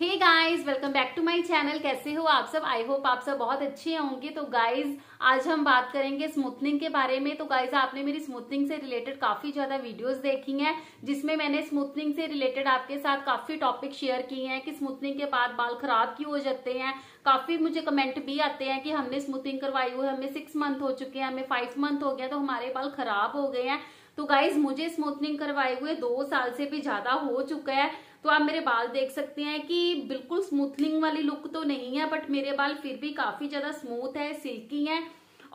hey guys welcome back to my channel कैसे हो आप सब आई होप आप सब बहुत अच्छे होंगे तो गाइस आज हम बात करेंगे स्मूथनिंग के बारे में तो गाइस आपने मेरी स्मूथनिंग से रिलेटेड काफी ज्यादा वीडियोस देखी हैं जिसमें मैंने स्मूथनिंग से रिलेटेड आपके साथ काफी टॉपिक शेयर किए हैं कि स्मूथनिंग के बाद बाल खराब क्यों हो जाते हैं काफी मुझे कमेंट भी आते हैं कि हमने स्मूथनिंग करवाई हुई हमें सिक्स मंथ हो चुके हैं हमें फाइव मंथ हो गया तो हमारे बाल खराब हो गए हैं तो गाइज मुझे स्मूथनिंग करवाए हुए दो साल से भी ज्यादा हो चुका है तो आप मेरे बाल देख सकते हैं कि बिल्कुल स्मूथनिंग वाली लुक तो नहीं है बट मेरे बाल फिर भी काफी ज्यादा स्मूथ है सिल्की है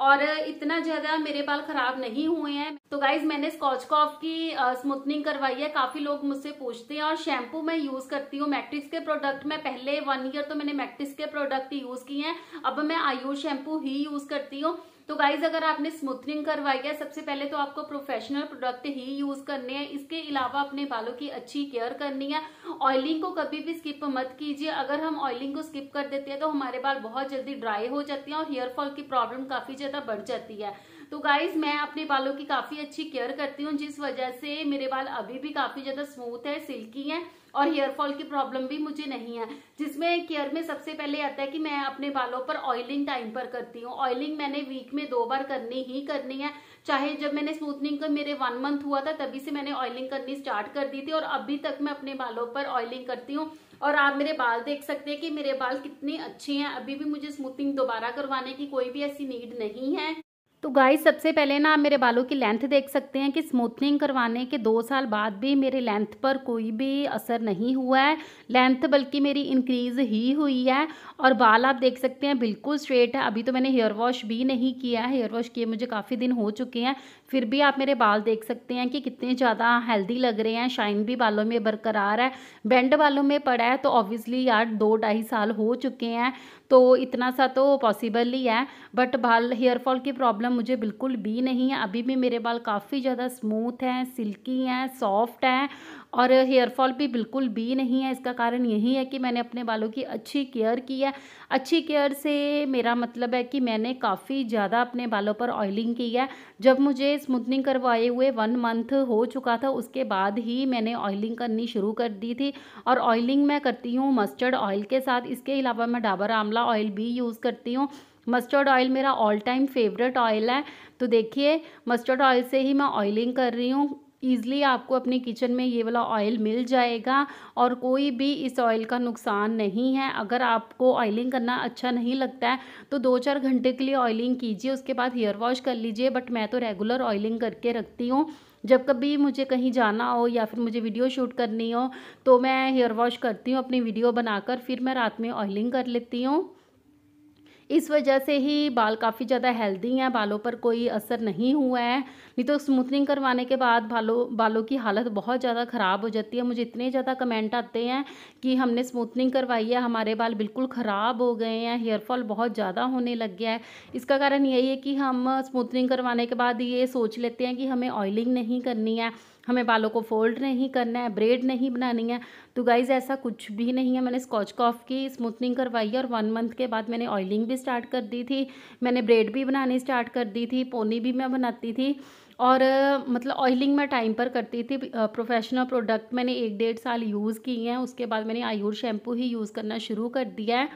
और इतना ज्यादा मेरे बाल खराब नहीं हुए हैं तो गाइज मैंने स्कॉच कॉफ की स्मूथनिंग करवाई है काफी लोग मुझसे पूछते हैं और शैम्पू मैं यूज करती हूँ मैट्रिक्स के प्रोडक्ट में पहले वन ईयर तो मैंने मैट्रिक्स के प्रोडक्ट यूज किए हैं अब मैं आयुष शैम्पू ही यूज करती हूँ तो गाइज अगर आपने स्मूथनिंग करवाई है सबसे पहले तो आपको प्रोफेशनल प्रोडक्ट ही यूज करने हैं इसके अलावा अपने बालों की अच्छी केयर करनी है ऑयलिंग को कभी भी स्किप मत कीजिए अगर हम ऑयलिंग को स्किप कर देते हैं तो हमारे बाल बहुत जल्दी ड्राई हो जाते हैं और हेयर फॉल की प्रॉब्लम काफी ज्यादा बढ़ जाती है तो गाइज मैं अपने बालों की काफी अच्छी केयर करती हूँ जिस वजह से मेरे बाल अभी भी काफी ज्यादा स्मूथ है सिल्की है और हेयर फॉल की प्रॉब्लम भी मुझे नहीं है जिसमें केयर में सबसे पहले आता है कि मैं अपने बालों पर ऑयलिंग टाइम पर करती हूँ ऑयलिंग मैंने वीक में दो बार करनी ही करनी है चाहे जब मैंने स्मूथनिंग का मेरे वन मंथ हुआ था तभी से मैंने ऑयलिंग करनी स्टार्ट कर दी थी और अभी तक मैं अपने बालों पर ऑयलिंग करती हूँ और आप मेरे बाल देख सकते हैं कि मेरे बाल कितने अच्छे हैं अभी भी मुझे स्मूथनिंग दोबारा करवाने की कोई भी ऐसी नीड नहीं है तो गाइस सबसे पहले ना आप मेरे बालों की लेंथ देख सकते हैं कि स्मूथनिंग करवाने के दो साल बाद भी मेरे लेंथ पर कोई भी असर नहीं हुआ है लेंथ बल्कि मेरी इंक्रीज़ ही हुई है और बाल आप देख सकते हैं बिल्कुल स्ट्रेट है अभी तो मैंने हेयर वॉश भी नहीं किया है हेयर वॉश किए मुझे काफ़ी दिन हो चुके हैं फिर भी आप मेरे बाल देख सकते हैं कि कितने ज़्यादा हेल्दी लग रहे हैं शाइन भी बालों में बरकरार है बैंड बालों में पड़ा है तो ऑब्वियसली यार दो ढाई साल हो चुके हैं तो इतना सा तो पॉसिबल ही है बट बाल हेयर फॉल की प्रॉब्लम मुझे बिल्कुल भी नहीं है अभी भी मेरे बाल काफ़ी ज़्यादा स्मूथ हैं सिल्की हैं सॉफ्ट हैं और हेयर फॉल भी बिल्कुल भी नहीं है इसका कारण यही है कि मैंने अपने बालों की अच्छी केयर की है अच्छी केयर से मेरा मतलब है कि मैंने काफ़ी ज़्यादा अपने बालों पर ऑयलिंग की है जब मुझे स्मूथनिंग करवाए हुए वन मंथ हो चुका था उसके बाद ही मैंने ऑयलिंग करनी शुरू कर दी थी और ऑयलिंग मैं करती हूँ मस्टर्ड ऑयल के साथ इसके अलावा मैं डाबर आंवला ऑयल भी यूज़ करती हूँ मस्टर्ड ऑयल मेरा ऑल टाइम फेवरेट ऑयल है तो देखिए मस्टर्ड ऑयल से ही मैं ऑयलिंग कर रही हूँ ईज़िली आपको अपने किचन में ये वाला ऑयल मिल जाएगा और कोई भी इस ऑयल का नुकसान नहीं है अगर आपको ऑयलिंग करना अच्छा नहीं लगता है तो दो चार घंटे के लिए ऑयलिंग कीजिए उसके बाद हेयर वॉश कर लीजिए बट मैं तो रेगुलर ऑयलिंग करके रखती हूँ जब कभी मुझे कहीं जाना हो या फिर मुझे वीडियो शूट करनी हो तो मैं हेयर वॉश करती हूँ अपनी वीडियो बनाकर फिर मैं रात में ऑयलिंग कर लेती हूँ इस वजह से ही बाल काफ़ी ज़्यादा हेल्दी हैं बालों पर कोई असर नहीं हुआ है नहीं तो स्मूथनिंग करवाने के बाद बालों बालों की हालत बहुत ज़्यादा ख़राब हो जाती है मुझे इतने ज़्यादा कमेंट आते हैं कि हमने स्मूथनिंग करवाई है हमारे बाल बिल्कुल ख़राब हो गए हैं हेयरफॉल बहुत ज़्यादा होने लग गया है इसका कारण यही है कि हम स्मूथनिंग करवाने के बाद ये सोच लेते हैं कि हमें ऑयलिंग नहीं करनी है हमें बालों को फोल्ड नहीं करना है ब्रेड नहीं बनानी है तो गाइज़ ऐसा कुछ भी नहीं है मैंने स्कॉच कॉफ की स्मूथनिंग करवाई है और वन मंथ के बाद मैंने ऑयलिंग भी स्टार्ट कर दी थी मैंने ब्रेड भी बनानी स्टार्ट कर दी थी पोनी भी मैं बनाती थी और मतलब ऑयलिंग मैं टाइम पर करती थी प्रोफेशनल प्रोडक्ट मैंने एक डेढ़ साल यूज़ किए हैं उसके बाद मैंने आयुर शैम्पू ही यूज़ करना शुरू कर दिया है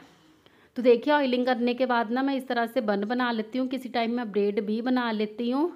तो देखिए ऑयलिंग करने के बाद ना मैं इस तरह से बन बना लेती हूँ किसी टाइम मैं ब्रेड भी बना लेती हूँ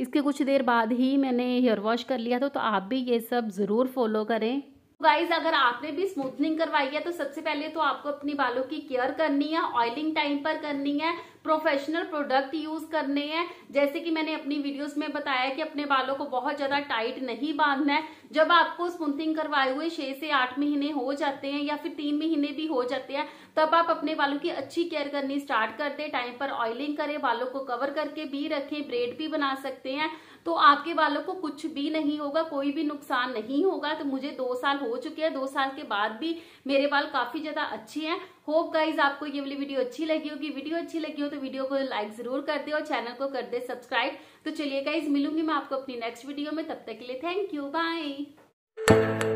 इसके कुछ देर बाद ही मैंने हेयर वॉश कर लिया था तो आप भी ये सब ज़रूर फॉलो करें गाइज तो अगर आपने भी स्मूथनिंग करवाई है तो सबसे पहले तो आपको अपनी बालों की केयर करनी है ऑयलिंग टाइम पर करनी है प्रोफेशनल प्रोडक्ट यूज करने हैं जैसे कि मैंने अपनी वीडियोस में बताया कि अपने बालों को बहुत ज्यादा टाइट नहीं बांधना है जब आपको स्मूथिंग करवाए हुए छह से आठ महीने हो जाते हैं या फिर तीन महीने भी हो जाते हैं तब आप अपने बालों की अच्छी केयर करनी स्टार्ट कर दे टाइम पर ऑयलिंग करें बालों को कवर करके भी रखें ब्रेड भी बना सकते हैं तो आपके बालों को कुछ भी नहीं होगा कोई भी नुकसान नहीं होगा तो मुझे दो साल हो चुके हैं दो साल के बाद भी मेरे बाल काफी ज्यादा अच्छे हैं होप गाइज आपको ये वाली वीडियो अच्छी लगी होगी वीडियो अच्छी लगी हो तो वीडियो को लाइक जरूर कर दे और चैनल को कर दे सब्सक्राइब तो चलिए गाइज मिलूंगी मैं आपको अपनी नेक्स्ट वीडियो में तब तक के लिए थैंक यू बाय